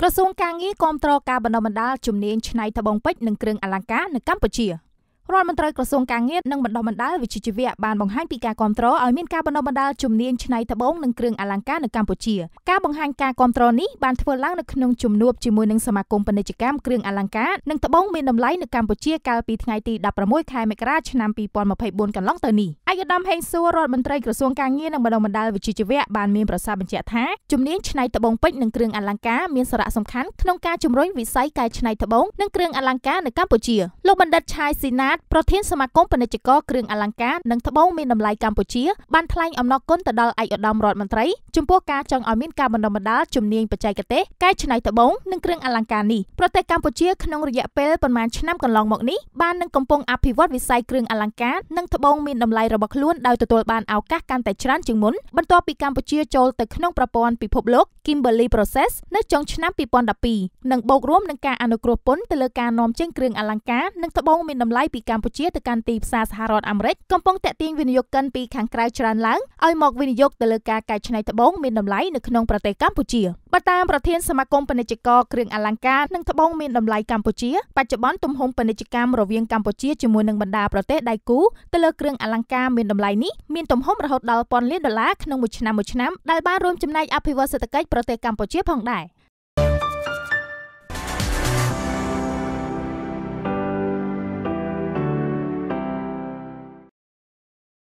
ក្រសួងការងារគាំទ្រការបណ្ដុះបណ្ដាលជំនាញច្នៃត្បូងពេជ្រនិងគ្រឿងអលង្ការនៅកម្ពុជា។រដ្ឋមន្ត្រីក្រសួងការងារនិងបណ្ដុះបណ្ដាលវិជ្ជាជីវៈបានបង្ហាញពីការគ្រប់គ្រងឲ្យមានការបណ្ដុះបណ្ដាលជំនាញច្នៃត្បូងនិងគ្រឿងអលង្ការនៅកម្ពុជាការបង្ហាញការគ្រប់គ្រងនេះបានធ្វើឡើងនៅក្នុងជំនួបជាមួយនឹងសមាគមពាណិជ្ជកម្មគ្រឿងអលង្ការនិងត្បូងមានតម្លៃនៅកម្ពុជាកាលពីថ្ងៃទី16ខែមករាឆ្នាំ2024កន្លងទៅនេះឯកឧត្តមហេងសួររដ្ឋមន្ត្រីក្រសួងការងារនិងបណ្ដុះបណ្ដាលវិជ្ជាជីវៈបានមានប្រសាសន៍បញ្ជាក់ថាជំនាញច្នៃត្បូងពេជ្រនិងគ្រឿងអលង្ការមានសារៈសំខាន់ក្នុងការជំរុញវិស័យកែច្នៃត្បូងនិងគ្រឿងអលង្ការនៅកម្ពុជាលោកបណ្ឌិតឆាយស៊ីណាតប្រធានសមាគមពាណិជ្ជករគ្រឿងអលង្ការនិងត្បូងមានតម្លៃកម្ពុជាបានថ្លែងអំណរគុណទៅដល់ឯកឧត្តមរដ្ឋមន្ត្រីចំពោះការចង់ឲ្យមានការបណ្ដុះបណ្ដាលជំនាញបច្ចេកទេសកែច្នៃត្បូងនិងគ្រឿងអលង្ការនេះប្រទេសកម្ពុជាក្នុងរយៈពេលប្រមាណឆ្នាំកន្លងមកនេះបាននឹងកំពុងអភិវឌ្ឍវិស័យគ្រឿងអលង្ការនិងត្បូងមានតម្លៃរបស់ខ្លួនដោយទទួលបានឱកាសកាន់តែច្រើនជាងមុនបន្ទាប់ពីកម្ពុជាចូលទៅក្នុងប្រព័ន្ធពិភពលោក Kimberley Process នៅចុងឆ្នាំ2012និងបូករួមនឹងការអនុគ្រោះពន្ធទៅលើការនាំចេញគ្រឿងអលង្ការនិងត្បូងមានតម្លៃពីកម្ពុជាទៅកាន់ទីផ្សារសហរដ្ឋអាមេរិកកំពុងតាក់ទាញវិនិយោគិនពីខាងក្រៅច្រើនឡើងឲ្យមកវិនិយោគទៅលើការកែច្នៃត្បូងមានតម្លៃនៅក្នុងប្រទេសកម្ពុជាបើតាមប្រធានសមាគមពាណិជ្ជករគ្រឿងអលង្ការនិងត្បូងមានតម្លៃកម្ពុជាបច្ចុប្បន្នទំហំពាណិជ្ជកម្មរវាងកម្ពុជាជាមួយនឹងបណ្ដាប្រទេសដៃគូទៅលើគ្រឿងអលង្ការមានតម្លៃនេះមានទំហំរហូតដល់ពាន់លានដុល្លារក្នុងមួយឆ្នាំមួយឆ្នាំដែលបានរួមចំណែកអភិវឌ្ឍសេដ្ឋកិច្ចប្រទេសកម្ពុជាផងដែរ